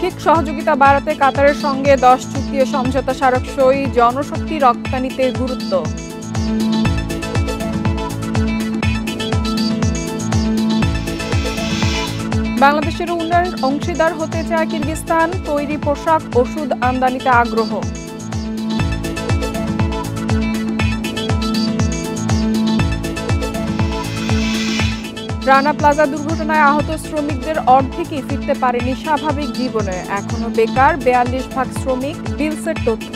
ঠিক সহযোগিতা বাড়াতে কাতারের সঙ্গে দশ চুক্তি সমঝোতা স্মারক সই জনশক্তি রপ্তানিতে গুরুত্ব বাংলাদেশের উন্নয়ন অংশীদার হতে চায় কিরগিস্তান তৈরি পোশাক ওষুধ আমদানিতে আগ্রহ রানা প্লাজা দুর্ঘটনায় আহত শ্রমিকদের অর্ধেকই ফিরতে পারেনি স্বাভাবিক জীবনে এখনো বেকার বেয়াল্লিশ ভাগ শ্রমিক বিলসের তথ্য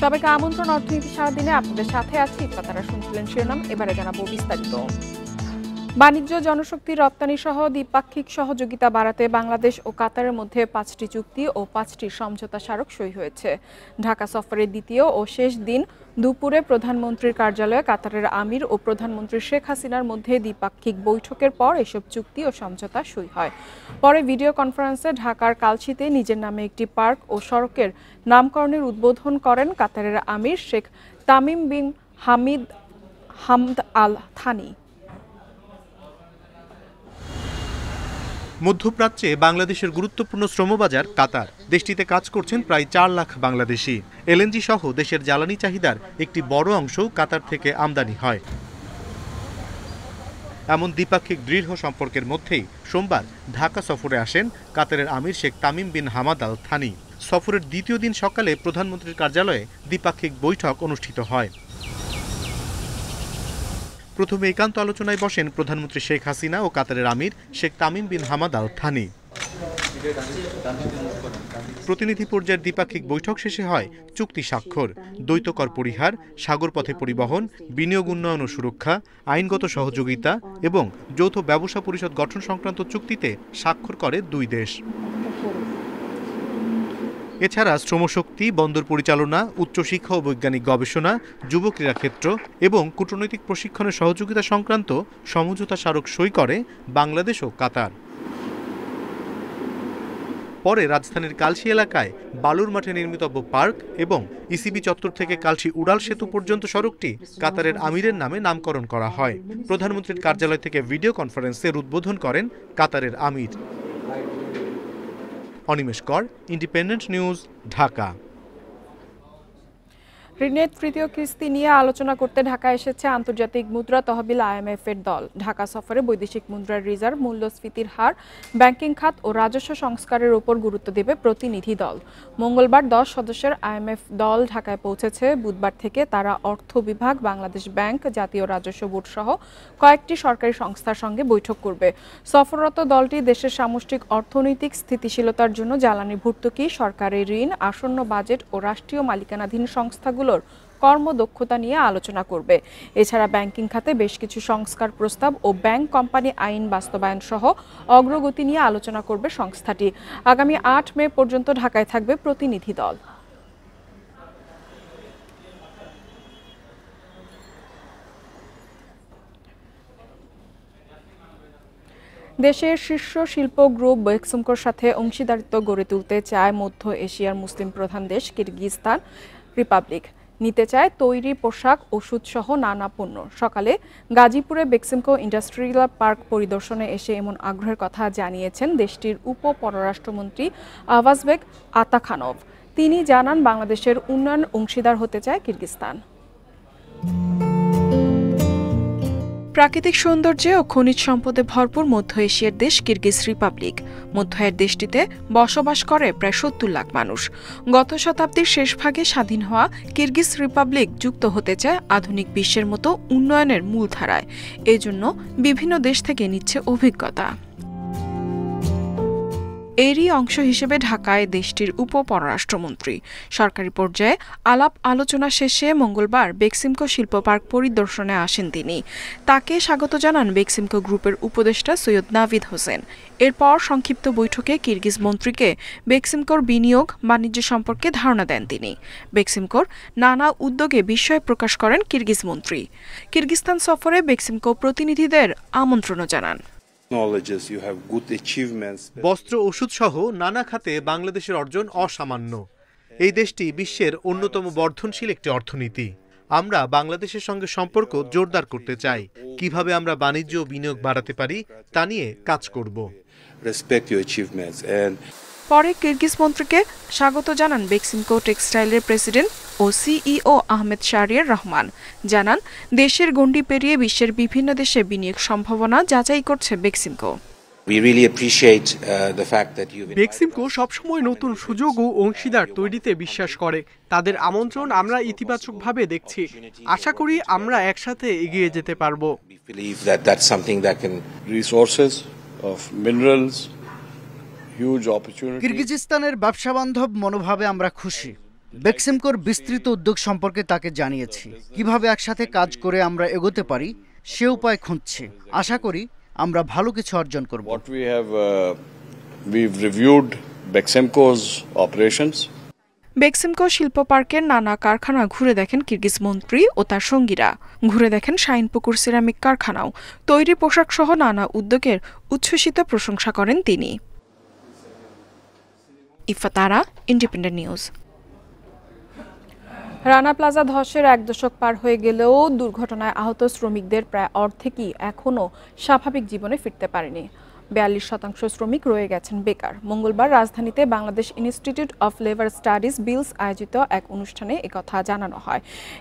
সবাইকে আমন্ত্রণ অর্থনীতি সারাদিনে আপনাদের সাথে আছি তারা শুনছিলেন শিরোনাম এবারে জানাবো বিস্তারিত বাণিজ্য জনশক্তি রপ্তানি সহ দ্বিপাক্ষিক সহযোগিতা বাড়াতে বাংলাদেশ ও কাতারের মধ্যে পাঁচটি চুক্তি ও পাঁচটি সমঝোতা স্মারক সই হয়েছে ঢাকা সফরের দ্বিতীয় ও শেষ দিন দুপুরে প্রধানমন্ত্রীর কার্যালয়ে কাতারের আমির ও প্রধানমন্ত্রী শেখ হাসিনার মধ্যে দ্বিপাক্ষিক বৈঠকের পর এসব চুক্তি ও সমঝোতা সই হয় পরে ভিডিও কনফারেন্সে ঢাকার কালচিতে নিজের নামে একটি পার্ক ও সড়কের নামকরণের উদ্বোধন করেন কাতারের আমির শেখ তামিম বিন হামিদ হামদ আল থানি মধ্যপ্রাচ্যে বাংলাদেশের গুরুত্বপূর্ণ শ্রমবাজার কাতার দেশটিতে কাজ করছেন প্রায় চার লাখ বাংলাদেশি এলএনজি সহ দেশের জ্বালানি চাহিদার একটি বড় অংশ কাতার থেকে আমদানি হয় এমন দ্বিপাক্ষিক দৃঢ় সম্পর্কের মধ্যেই সোমবার ঢাকা সফরে আসেন কাতারের আমির Sheikh Tamim bin Hamad Al Thani সফরের দ্বিতীয় দিন সকালে প্রধানমন্ত্রীর কার্যালয়ে দ্বিপাক্ষিক বৈঠক অনুষ্ঠিত হয় প্রথমে একান্ত আলোচনায় বসেন প্রধানমন্ত্রী শেখ হাসিনা ও কাতারের আমির Sheikh Tamim bin Hamad Al Thani প্রতিনিধি পর্যায়ের দ্বিপাক্ষিক বৈঠক শেষে হয় চুক্তি স্বাক্ষর দ্বৈতকর পরিহার সাগর পথে পরিবহন বিনিয়োগ উন্নয়ন ও সুরক্ষা আইনগত সহযোগিতা এবং যৌথ ব্যবসা পরিষদ গঠন সংক্রান্ত চুক্তিতে স্বাক্ষর করে দুই দেশ এছাড়া শ্রমশক্তি বন্দর পরিচালনা উচ্চশিক্ষা ও বৈজ্ঞানিক গবেষণা যুব ক্রীড়া ক্ষেত্র এবং কূটনৈতিক প্রশিক্ষণের সহযোগিতা সংক্রান্ত সমঝোতা স্মারক সই করে বাংলাদেশ ও কাতার পরে রাজধানীর কালসি এলাকায় বালুর মাঠে নির্মিতব্য পার্ক এবং ইসিবি e চত্বর থেকে কালসি উড়াল সেতু পর্যন্ত সড়কটি কাতারের আমিরের নামে নামকরণ করা হয় প্রধানমন্ত্রীর কার্যালয় থেকে ভিডিও কনফারেন্সের উদ্বোধন করেন কাতারের আমির অনিমেষ কর ইন্ডিপেন্ডেন্ট নিউজ ঢাকা ঋণের তৃতীয় কিস্তি নিয়ে আলোচনা করতে ঢাকা এসেছে আন্তর্জাতিক মুদ্রা তহবিল আইএমএফ এর দল ঢাকা সফরে বৈদেশিক মুদ্রার রিজার্ভ মূল্যস্ফীতির হার ব্যাংকিং খাত ও রাজস্ব সংস্কারের উপর গুরুত্ব দেবে প্রতিনিধি দল মঙ্গলবার দশ সদস্যের আইএমএফ দল ঢাকায় পৌঁছেছে বুধবার থেকে তারা অর্থ বিভাগ বাংলাদেশ ব্যাংক জাতীয় রাজস্ব বোর্ড সহ কয়েকটি সরকারি সংস্থার সঙ্গে বৈঠক করবে সফররত দলটি দেশের সামষ্টিক অর্থনৈতিক স্থিতিশীলতার জন্য জ্বালানি ভর্তুকি সরকারি ঋণ আসন্ন বাজেট ও রাষ্ট্রীয় মালিকানাধীন সংস্থাগুলো ব্যাংকগুলোর কর্মদক্ষতা নিয়ে আলোচনা করবে এছাড়া ব্যাংকিং খাতে বেশ কিছু সংস্কার প্রস্তাব ও ব্যাংক কোম্পানি আইন বাস্তবায়ন সহ অগ্রগতি নিয়ে আলোচনা করবে সংস্থাটি আগামী আট মে পর্যন্ত ঢাকায় থাকবে প্রতিনিধি দল দেশের শীর্ষ শিল্প গ্রুপ বেক্সমকোর সাথে অংশীদারিত্ব গড়ে তুলতে চায় মধ্য এশিয়ার মুসলিম প্রধান দেশ কিরগিজস্তান রিপাবলিক নিতে চায় তৈরি পোশাক ওষুধসহ নানা পণ্য সকালে গাজীপুরে বেক্সিমকো ইন্ডাস্ট্রিয়াল পার্ক পরিদর্শনে এসে এমন আগ্রহের কথা জানিয়েছেন দেশটির উপ পররাষ্ট্রমন্ত্রী আওয়াজবেগ আতাখানভ তিনি জানান বাংলাদেশের উন্নয়ন অংশীদার হতে চায় কিরগিস্তান প্রাকৃতিক সৌন্দর্যে ও খনিজ সম্পদে ভরপুর মধ্য এশিয়ার দেশ কিরগিজ রিপাবলিক মধ্যয়ের দেশটিতে বসবাস করে প্রায় সত্তর লাখ মানুষ গত শতাব্দীর শেষভাগে স্বাধীন হওয়া কিরগিজ রিপাবলিক যুক্ত হতে চায় আধুনিক বিশ্বের মতো উন্নয়নের মূলধারায় এজন্য বিভিন্ন দেশ থেকে নিচ্ছে অভিজ্ঞতা এরই অংশ হিসেবে ঢাকায় দেশটির উপ পররাষ্ট্রমন্ত্রী সরকারি পর্যায়ে আলাপ আলোচনা শেষে মঙ্গলবার বেক্সিমকো শিল্প পার্ক পরিদর্শনে আসেন তিনি তাকে স্বাগত জানান বেক্সিমকো গ্রুপের উপদেষ্টা সৈয়দ নাভিদ হোসেন এরপর সংক্ষিপ্ত বৈঠকে কিরগিজ মন্ত্রীকে বেক্সিমকোর বিনিয়োগ বাণিজ্য সম্পর্কে ধারণা দেন তিনি বেক্সিমকোর নানা উদ্যোগে বিস্ময় প্রকাশ করেন কিরগিজ মন্ত্রী কিরগিজস্তান সফরে বেক্সিমকো প্রতিনিধিদের আমন্ত্রণও জানান বস্ত্র ওষুধ সহ নানা খাতে বাংলাদেশের অর্জন অসামান্য এই দেশটি বিশ্বের অন্যতম বর্ধনশীল একটি অর্থনীতি আমরা বাংলাদেশের সঙ্গে সম্পর্ক জোরদার করতে চাই কিভাবে আমরা বাণিজ্য বিনিয়োগ বাড়াতে পারি তা নিয়ে কাজ করব রেসপেক্ট ইউর অ্যাচিভমেন্টস পরে কিরগিজ মন্ত্রীকে স্বাগত জানান বেক্সিমকো টেক্সটাইলের প্রেসিডেন্ট ও সিইও আহমেদ শারিয়ার রহমান জানান দেশের গণ্ডি পেরিয়ে বিশ্বের বিভিন্ন দেশে বিনিয়োগ সম্ভাবনা যাচাই করছে বেক্সিমকো uh, বেক্সিমকো সবসময় নতুন সুযোগ ও অংশীদার তৈরিতে বিশ্বাস করে তাদের আমন্ত্রণ আমরা ইতিবাচকভাবে দেখছি আশা করি আমরা একসাথে এগিয়ে যেতে পারবো কিরগিজিস্তানের ব্যবসা বান্ধব মনোভাবে আমরা খুশি বেক্সিমকোর বিস্তৃত উদ্যোগ সম্পর্কে তাকে জানিয়েছি কিভাবে একসাথে কাজ করে আমরা এগোতে পারি সে উপায় খুঁজছি আশা করি আমরা ভালো কিছু অর্জন করব uh, বেক্সিমকো শিল্প পার্কের নানা কারখানা ঘুরে দেখেন কিরগিজ মন্ত্রী ও তার সঙ্গীরা ঘুরে দেখেন শাইনপুকুর সিরামিক কারখানাও তৈরি পোশাক সহ নানা উদ্যোগের উচ্ছ্বসিত প্রশংসা করেন তিনি ইফাতারা ইন্ডিপেন্ডেন্ট নিউজ রানা প্লাজা ধসের এক দশক পার হয়ে গেলেও দুর্ঘটনায় আহত শ্রমিকদের প্রায় অর্ধেকই এখনও স্বাভাবিক জীবনে ফিরতে পারেনি বিয়াল্লিশ শতাংশ শ্রমিক রয়ে গেছেন বেকার মঙ্গলবার রাজধানীতে Bangladesh Institute of Labour Studies BILS আয়োজিত এক অনুষ্ঠানে একথা জানানো হয়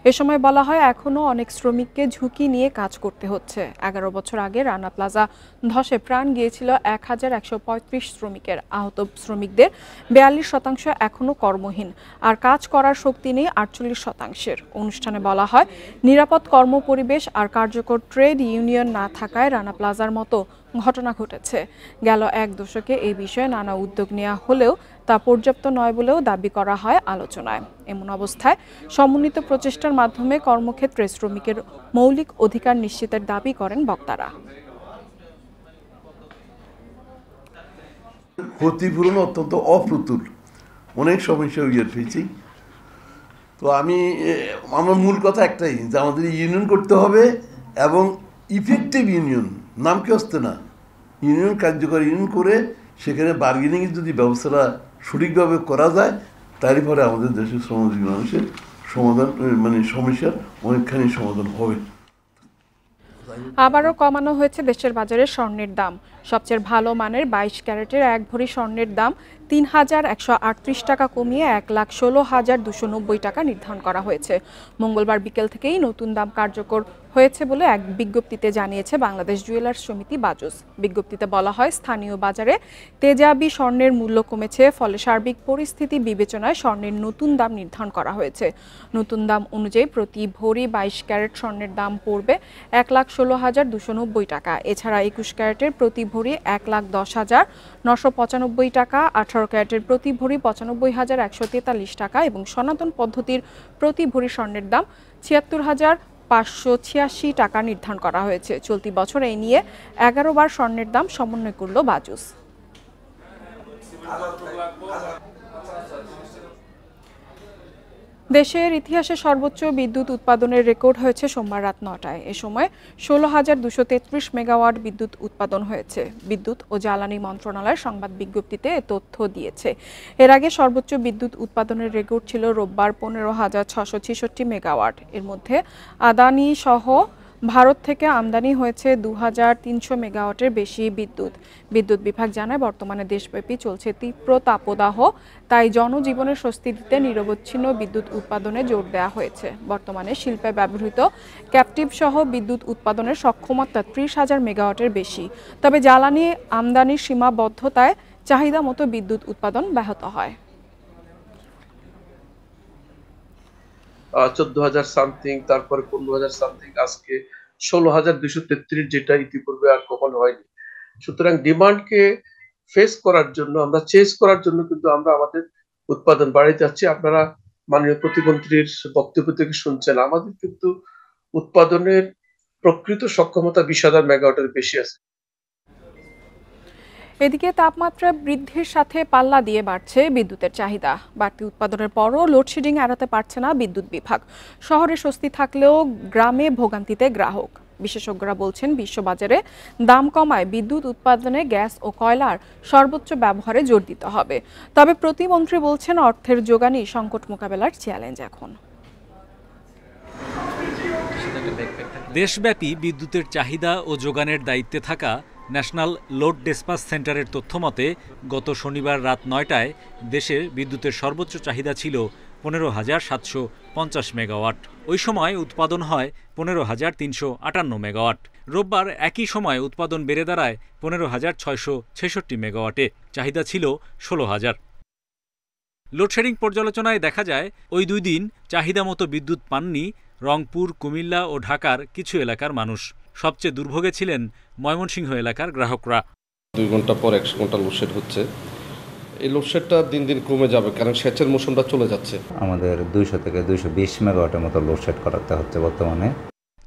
এ সময় বলা হয় এখনও অনেক শ্রমিককে ঝুঁকি নিয়ে কাজ করতে হচ্ছে এগারো বছর আগে রানা প্লাজা ধসে প্রাণ গিয়েছিল এক হাজার একশো পঁয়ত্রিশ শ্রমিকের আহত শ্রমিকদের বিয়াল্লিশ শতাংশ এখনও কর্মহীন আর কাজ করার শক্তি নেই আটচল্লিশ শতাংশের অনুষ্ঠানে বলা হয় নিরাপদ কর্মপরিবেশ আর কার্যকর ট্রেড ইউনিয়ন না থাকায় রানা প্লাজার মতো ঘটনা ঘটেছে গেল এক দশকে এই বিষয়ে নানা উদ্যোগ নেওয়া হলেও তা পর্যাপ্ত নয় বলেও দাবি করা হয় আলোচনায় এমন অবস্থায় সমন্বিত প্রচেষ্টার মাধ্যমে কর্মক্ষেত্রে শ্রমিকের মৌলিক অধিকার নিশ্চিতের দাবি করেন বক্তারা ক্ষতিপূরণ অত্যন্ত অপ্রতুল অনেক সমস্যা উইয়ার পেয়েছি তো আমি আমার মূল কথা একটাই যে আমাদের ইউনিয়ন করতে হবে এবং ইফেক্টিভ ইউনিয়ন নাম কি আসতে না ইউনিয়ন কার্যকর ইউনিয়ন করে সেখানে বার্গেনিংয়ের যদি ব্যবস্থাটা সঠিকভাবে করা যায় তারই পরে আমাদের দেশের শ্রমজীবী মানুষের সমাধান মানে সমস্যার অনেকখানি সমাধান হবে আবারও কমানো হয়েছে দেশের বাজারে স্বর্ণের দাম সবচেয়ে ভালো মানের বাইশ ক্যারেটের এক ভরি স্বর্ণের দাম তিন হাজার একশো আটত্রিশ টাকা কমিয়ে এক লাখ ষোলো হাজার দুশো নব্বই টাকা নির্ধারণ করা হয়েছে মঙ্গলবার বিকেল থেকেই নতুন দাম কার্যকর হয়েছে বলে এক বিজ্ঞপ্তিতে জানিয়েছে বাংলাদেশ জুয়েলার্স সমিতি বাজুস বিজ্ঞপ্তিতে বলা হয় স্থানীয় বাজারে তেজাবি স্বর্ণের মূল্য কমেছে ফলে সার্বিক পরিস্থিতি বিবেচনায় স্বর্ণের নতুন দাম নির্ধারণ করা হয়েছে নতুন দাম অনুযায়ী প্রতি ভরি বাইশ ক্যারেট স্বর্ণের দাম পড়বে এক লাখ ষোলো হাজার দুশো নব্বই টাকা এছাড়া একুশ ক্যারেটের প্রতি ভরি এক লাখ দশ হাজার নশো পঁচানব্বই টাকা আঠারো সরকারের প্রতি ভরি পঁচানব্বই হাজার একশো তেতাল্লিশ টাকা এবং সনাতন পদ্ধতির প্রতি ভরি স্বর্ণের দাম ছিয়াত্তর হাজার পাঁচশো ছিয়াশি টাকা নির্ধারণ করা হয়েছে চলতি বছর এই নিয়ে এগারো বার স্বর্ণের দাম সমন্বয় করল বাজুস দেশের ইতিহাসে সর্বোচ্চ বিদ্যুৎ উৎপাদনের রেকর্ড হয়েছে সোমবার রাত নটায় এ সময় ষোলো হাজার দুশো তেত্রিশ মেগাওয়াট বিদ্যুৎ উৎপাদন হয়েছে বিদ্যুৎ ও জ্বালানি মন্ত্রণালয় সংবাদ বিজ্ঞপ্তিতে তথ্য দিয়েছে এর আগে সর্বোচ্চ বিদ্যুৎ উৎপাদনের রেকর্ড ছিল রোববার পনেরো হাজার ছশো ছেষট্টি মেগাওয়াট এর মধ্যে আদানি সহ ভারত থেকে আমদানি হয়েছে দু হাজার তিনশো মেগাওয়াটের বেশি বিদ্যুৎ বিদ্যুৎ বিভাগ জানায় বর্তমানে দেশব্যাপী চলছে তীব্র তাপদাহ তাই জনজীবনের স্বস্তি দিতে নিরবচ্ছিন্ন বিদ্যুৎ উৎপাদনে জোর দেওয়া হয়েছে বর্তমানে শিল্পে ব্যবহৃত ক্যাপটিভ সহ বিদ্যুৎ উৎপাদনের সক্ষমতা ত্রিশ হাজার মেগাওয়াটের বেশি তবে জ্বালানি আমদানির সীমাবদ্ধতায় চাহিদা মতো বিদ্যুৎ উৎপাদন ব্যাহত হয় চোদ্দ হাজার সামথিং তারপরে পনেরো হাজার সামথিং আজকে ষোলো হাজার দুশো তেত্রিশ যেটা ইতিপূর্বে আর কখনো হয়নি সুতরাং ডিমান্ডকে ফেস করার জন্য আমরা চেস করার জন্য কিন্তু আমরা আমাদের উৎপাদন বাড়াইতে যাচ্ছি আপনারা মাননীয় প্রতিমন্ত্রীর বক্তব্য থেকে শুনছেন আমাদের কিন্তু উৎপাদনের প্রকৃত সক্ষমতা বিশ হাজার মেগাওয়াটের বেশি আছে এদিকে তাপমাত্রা বৃদ্ধির সাথে পাল্লা দিয়ে বাড়ছে বিদ্যুতের চাহিদা বাড়তি উৎপাদনের পরও লোডশেডিং এড়াতে পারছে না বিদ্যুৎ বিভাগ শহরে স্বস্তি থাকলেও গ্রামে ভোগান্তিতে গ্রাহক বিশেষজ্ঞরা বলছেন বিশ্ববাজারে দাম কমায় বিদ্যুৎ উৎপাদনে গ্যাস ও কয়লার সর্বোচ্চ ব্যবহারে জোর দিতে হবে তবে প্রতিমন্ত্রী বলছেন অর্থের যোগানই সংকট মোকাবেলার চ্যালেঞ্জ এখন দেশব্যাপী বিদ্যুতের চাহিদা ও যোগানের দায়িত্বে থাকা ন্যাশনাল লোড ডেসপাস সেন্টারের তথ্যমতে গত শনিবার রাত নয়টায় দেশের বিদ্যুতের সর্বোচ্চ চাহিদা ছিল পনেরো হাজার সাতশো পঞ্চাশ মেগাওয়াট ওই সময় উৎপাদন হয় পনেরো হাজার তিনশো আটান্ন মেগাওয়াট রোববার একই সময় উৎপাদন বেড়ে দাঁড়ায় পনেরো হাজার ছয়শো ছেষট্টি মেগাওয়াটে চাহিদা ছিল ষোলো হাজার লোডশেডিং পর্যালোচনায় দেখা যায় ওই দুই দিন চাহিদা মতো বিদ্যুৎ পাননি রংপুর কুমিল্লা ও ঢাকার কিছু এলাকার মানুষ সবচেয়ে দুর্ভোগে ছিলেন ময়মনসিংহ এলাকার গ্রাহকরা দুই ঘন্টা পর একশো ঘন্টা লোডশেড হচ্ছে এই লোডশেডটা দিন দিন কমে যাবে কারণ সেচের মৌসুমটা চলে যাচ্ছে আমাদের দুইশো থেকে দুইশো বিশ মেগাওয়াটের মতো লোডশেড করাতে হচ্ছে বর্তমানে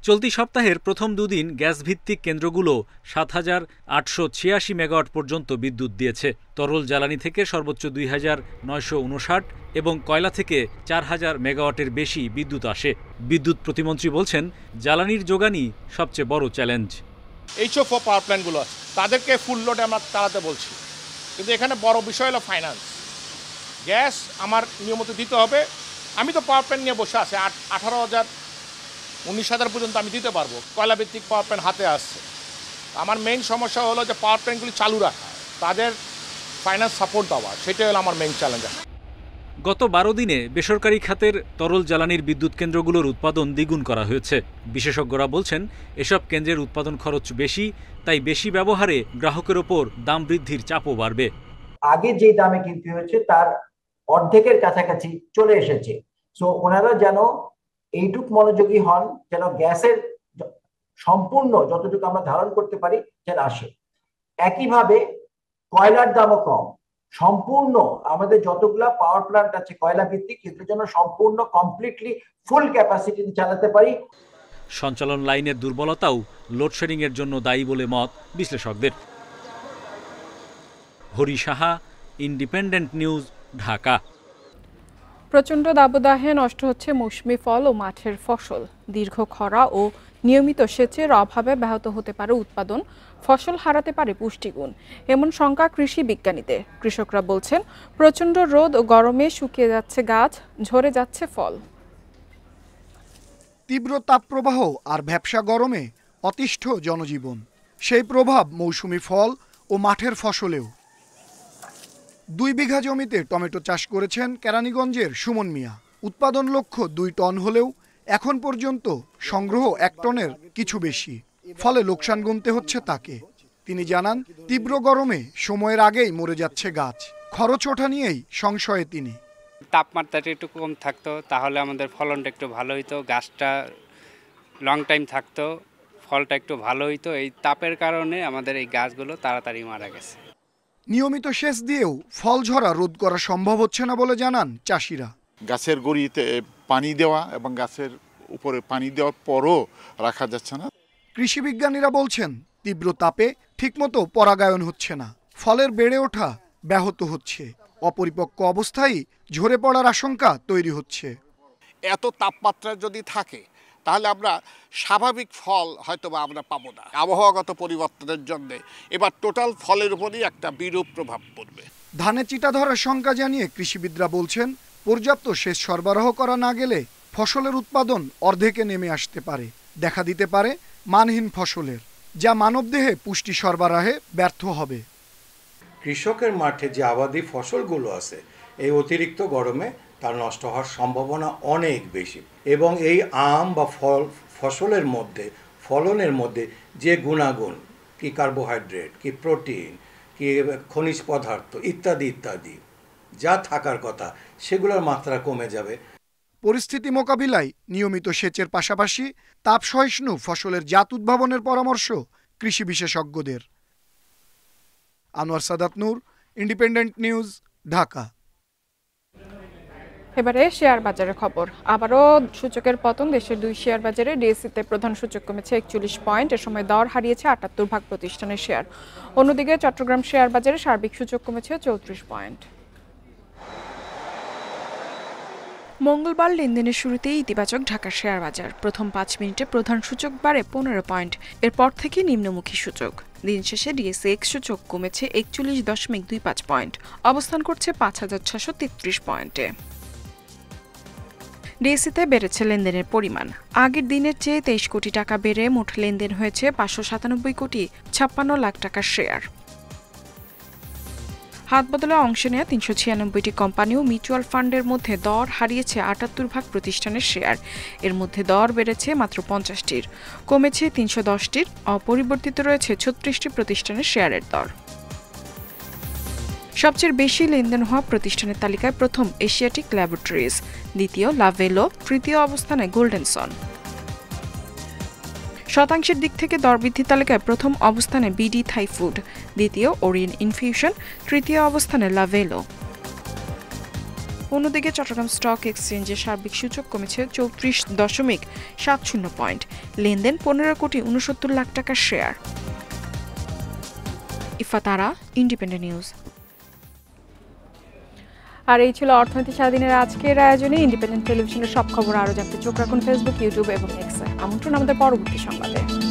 চলতি সপ্তাহের প্রথম দুদিন গ্যাসভিত্তিক কেন্দ্রগুলো সাত হাজার আটশো ছিয়াশি মেগাওয়াট পর্যন্ত বিদ্যুৎ দিয়েছে তরল জ্বালানি থেকে সর্বোচ্চ দুই হাজার নয়শো উনষাট এবং কয়লা থেকে চার হাজার মেগাওয়াটের বেশি বিদ্যুৎ আসে বিদ্যুৎ প্রতিমন্ত্রী বলছেন জ্বালানির যোগানই সবচেয়ে বড় চ্যালেঞ্জ এইসব পাওয়ার প্ল্যান্টগুলো তাদেরকে ফুল লোড আমরা তাড়াতে বলছি কিন্তু এখানে বড় বিষয় হলো ফাইন্যান্স গ্যাস আমার নিয়মিত দিতে হবে আমি তো পাওয়ার প্ল্যান্ট নিয়ে বসে আছি আঠারো হাজার উনিশ হাজার পর্যন্ত আমি দিতে পারবো কয়লাভিত্তিক পাওয়ার প্ল্যান্ট হাতে আসছে আমার মেইন সমস্যা হলো যে পাওয়ার প্ল্যান্টগুলি চালু রাখা তাদের ফাইন্যান্স সাপোর্ট দেওয়া সেটাই হলো আমার মেইন চ্যালেঞ্জ গত বারো দিনে বেসরকারি খাতের তরল জ্বালানির বিদ্যুৎ কেন্দ্রগুলোর উৎপাদন দ্বিগুণ করা হয়েছে বিশেষজ্ঞরা বলছেন এসব কেন্দ্রের উৎপাদন খরচ বেশি তাই বেশি ব্যবহারে গ্রাহকের ওপর দাম বৃদ্ধির চাপও বাড়বে আগে যে দামে কিনতে হয়েছে তার অর্ধেকের কাছাকাছি চলে এসেছে সো ওনারা যেন এইটুক মনোযোগী হন যেন গ্যাসের সম্পূর্ণ যতটুকু আমরা ধারণ করতে পারি যেন আসে একইভাবে কয়লার দামও কম সম্পূর্ণ আমাদের যতগুলা পাওয়ার প্লান্ট আছে কয়লা ভিত্তিক এগুলোর জন্য সম্পূর্ণ কমপ্লিটলি ফুল ক্যাপাসিটি চালাতে পারি সঞ্চালন লাইনের দুর্বলতাও লোডশেডিং এর জন্য দায়ী বলে মত বিশ্লেষকদের হরি সাহা ইন্ডিপেন্ডেন্ট নিউজ ঢাকা প্রচণ্ড দাবদাহে নষ্ট হচ্ছে মৌসুমি ফল ও মাঠের ফসল দীর্ঘ খরা ও নিয়মিত সেচের অভাবে ব্যাহত হতে পারে উৎপাদন ফসল হারাতে পারে পুষ্টিগুণ এমন শঙ্কা কৃষি বিজ্ঞানীদের কৃষকরা বলছেন প্রচণ্ড রোদ ও গরমে শুকিয়ে যাচ্ছে গাছ ঝরে যাচ্ছে ফল তীব্র তাপপ্রবাহ আর ব্যবসা গরমে অতিষ্ঠ জনজীবন সেই প্রভাব মৌসুমি ফল ও মাঠের ফসলেও দুই বিঘা জমিতে টমেটো চাষ করেছেন কেরানীগঞ্জের সুমন মিয়া উৎপাদন লক্ষ্য দুই টন হলেও এখন পর্যন্ত সংগ্রহ এক টনের কিছু বেশি ফলে লোকসান গুনতে হচ্ছে তাকে তিনি জানান তীব্র গরমে সময়ের আগেই মরে যাচ্ছে গাছ খরচ ওঠা নিয়েই সংশয়ে তিনি তাপমাত্রাটা একটু কম থাকতো তাহলে আমাদের ফলনটা একটু ভালো হইতো গাছটা লং টাইম থাকতো ফলটা একটু ভালো হইতো এই তাপের কারণে আমাদের এই গাছগুলো তাড়াতাড়ি মারা গেছে নিয়মিত সেচ দিয়েও ফল ঝরা রোধ করা সম্ভব হচ্ছে না বলে জানান চাষিরা গাছের গড়িতে পানি দেওয়া এবং গাছের উপরে পানি দেওয়ার পরও রাখা যাচ্ছে না কৃষি বিজ্ঞানীরা বলছেন তীব্র তাপে ঠিকমতো পরাগায়ন হচ্ছে না ফলের বেড়ে ওঠা ব্যাহত হচ্ছে অপরিপক্ক অবস্থায় ঝরে পড়ার আশঙ্কা তৈরি হচ্ছে এত তাপমাত্রা যদি থাকে তাহলে আমরা স্বাভাবিক ফল হয়তো বা আমরা পাবো না আবহাওয়াগত পরিবর্তনের জন্য এবার টোটাল ফলের উপরই একটা বিরূপ প্রভাব পড়বে ধানে চিটা ধরার শঙ্কা জানিয়ে কৃষিবিদরা বলছেন পর্যাপ্ত সেচ সরবরাহ করা না গেলে ফসলের উৎপাদন অর্ধেকে নেমে আসতে পারে দেখা দিতে পারে মানহীন ফসলের যা মানবদেহে পুষ্টি সরবরাহে ব্যর্থ হবে কৃষকের মাঠে যে আবাদি ফসলগুলো আছে এই অতিরিক্ত গরমে তার নষ্ট হওয়ার সম্ভাবনা অনেক বেশি এবং এই আম বা ফল ফসলের মধ্যে ফলনের মধ্যে যে গুণাগুণ কি কার্বোহাইড্রেট কি প্রোটিন কি খনিজ পদার্থ ইত্যাদি ইত্যাদি যা থাকার কথা সেগুলোর মাত্রা কমে যাবে পরিস্থিতি মোকাবিলায় নিয়মিত সেচের পাশাপাশি তাপ সহিষ্ণু ফসলের জাত উদ্ভাবনের পরামর্শ কৃষি বিশেষজ্ঞদের আনোয়ার সাদাত নূর ইন্ডিপেন্ডেন্ট নিউজ ঢাকা এবারে শেয়ার বাজারের খবর আবারও সূচকের পতন দেশের দুই শেয়ার বাজারে ডিএসিতে প্রধান সূচক কমেছে একচল্লিশ পয়েন্ট এ সময় দর হারিয়েছে আটাত্তর ভাগ প্রতিষ্ঠানের শেয়ার অন্যদিকে চট্টগ্রাম শেয়ার বাজারে সার্বিক সূচক কমেছে চৌত্রিশ পয়েন্ট মঙ্গলবার লেনদেনের শুরুতেই ইতিবাচক ঢাকা শেয়ার বাজার প্রথম পাঁচ মিনিটে প্রধান সূচক বাড়ে পনেরো পয়েন্ট এরপর থেকে নিম্নমুখী সূচক দিন শেষে ডিএসসি এক সূচক কমেছে একচল্লিশ দশমিক দুই পাঁচ পয়েন্ট অবস্থান করছে পাঁচ হাজার ছশো তেত্রিশ পয়েন্টে ডিএসিতে বেড়েছে লেনদেনের পরিমাণ আগের দিনের চেয়ে তেইশ কোটি টাকা বেড়ে মোট লেনদেন হয়েছে পাঁচশো সাতানব্বই কোটি ছাপ্পান্ন লাখ টাকার শেয়ার হাতবদলে অংশ নেওয়া তিনশো ছিয়ানব্বইটি কোম্পানি ও মিউচুয়াল ফান্ডের মধ্যে দর হারিয়েছে আটাত্তর ভাগ প্রতিষ্ঠানের শেয়ার এর মধ্যে দর বেড়েছে মাত্র পঞ্চাশটির কমেছে তিনশো দশটির অপরিবর্তিত রয়েছে ছত্রিশটি প্রতিষ্ঠানের শেয়ারের দর সবচেয়ে বেশি লেনদেন হওয়া প্রতিষ্ঠানের তালিকায় প্রথম এশিয়াটিক ল্যাবরেটরিজ দ্বিতীয় লাভেলো তৃতীয় অবস্থানে গোল্ডেনসন শতাংশের দিক থেকে দরবৃদ্ধি তালিকায় প্রথম অবস্থানে বিডি থাই ফুড দ্বিতীয় ওরিয়েন ইনফিউশন তৃতীয় অবস্থানে লাভেলো অন্যদিকে চট্টগ্রাম স্টক এক্সচেঞ্জের সার্বিক সূচক কমেছে চৌত্রিশ দশমিক সাত শূন্য পয়েন্ট লেনদেন পনেরো কোটি উনসত্তর লাখ টাকার শেয়ার ইফাতারা ইন্ডিপেন্ডেন্ট নিউজ আর এই ছিল অর্থনীতি সারাদিনের আজকের আয়োজনে ইন্ডিপেন্ডেন্ট টেলিভিশনের সব খবর আরও জানতে চোখ রাখুন ফেসবুক ইউটিউব এবং এক্সে আমন্ত্রণ আমাদের পরবর্তী সংবাদে